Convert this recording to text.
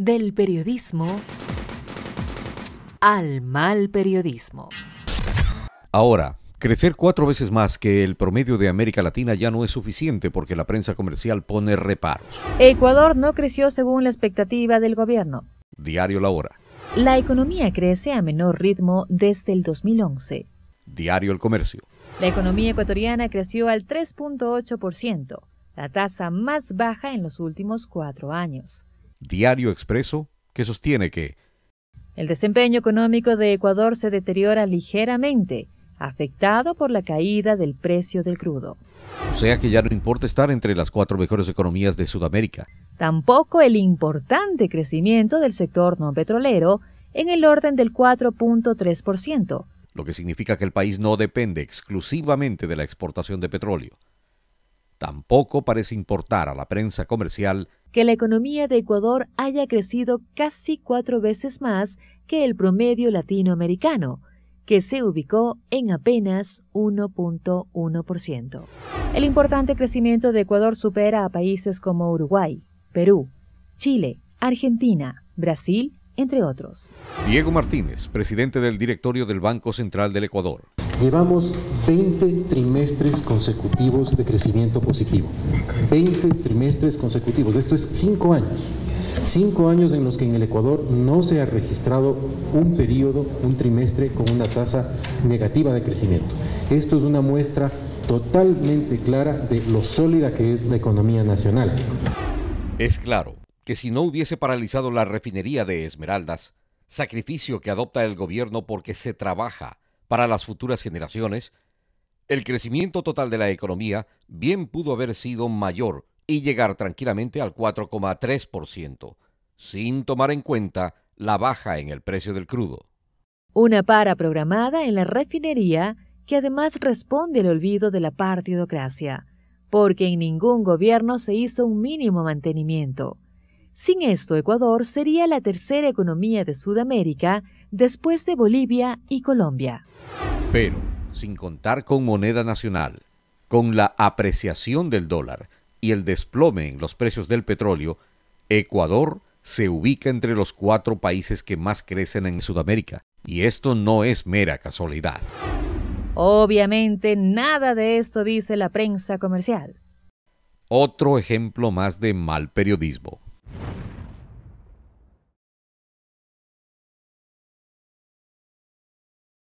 Del periodismo al mal periodismo. Ahora, crecer cuatro veces más que el promedio de América Latina ya no es suficiente porque la prensa comercial pone reparos. Ecuador no creció según la expectativa del gobierno. Diario La Hora. La economía crece a menor ritmo desde el 2011. Diario El Comercio. La economía ecuatoriana creció al 3.8%, la tasa más baja en los últimos cuatro años. Diario Expreso, que sostiene que el desempeño económico de Ecuador se deteriora ligeramente, afectado por la caída del precio del crudo. O sea que ya no importa estar entre las cuatro mejores economías de Sudamérica. Tampoco el importante crecimiento del sector no petrolero en el orden del 4.3%. Lo que significa que el país no depende exclusivamente de la exportación de petróleo. Tampoco parece importar a la prensa comercial que la economía de Ecuador haya crecido casi cuatro veces más que el promedio latinoamericano, que se ubicó en apenas 1.1%. El importante crecimiento de Ecuador supera a países como Uruguay, Perú, Chile, Argentina, Brasil, entre otros. Diego Martínez, presidente del directorio del Banco Central del Ecuador. Llevamos 20 trimestres consecutivos de crecimiento positivo. 20 trimestres consecutivos. Esto es 5 años. 5 años en los que en el Ecuador no se ha registrado un periodo, un trimestre con una tasa negativa de crecimiento. Esto es una muestra totalmente clara de lo sólida que es la economía nacional. Es claro que si no hubiese paralizado la refinería de Esmeraldas, sacrificio que adopta el gobierno porque se trabaja para las futuras generaciones, el crecimiento total de la economía bien pudo haber sido mayor y llegar tranquilamente al 4,3%, sin tomar en cuenta la baja en el precio del crudo. Una para programada en la refinería que además responde al olvido de la partidocracia, porque en ningún gobierno se hizo un mínimo mantenimiento. Sin esto, Ecuador sería la tercera economía de Sudamérica después de Bolivia y Colombia. Pero, sin contar con moneda nacional, con la apreciación del dólar y el desplome en los precios del petróleo, Ecuador se ubica entre los cuatro países que más crecen en Sudamérica, y esto no es mera casualidad. Obviamente, nada de esto dice la prensa comercial. Otro ejemplo más de mal periodismo.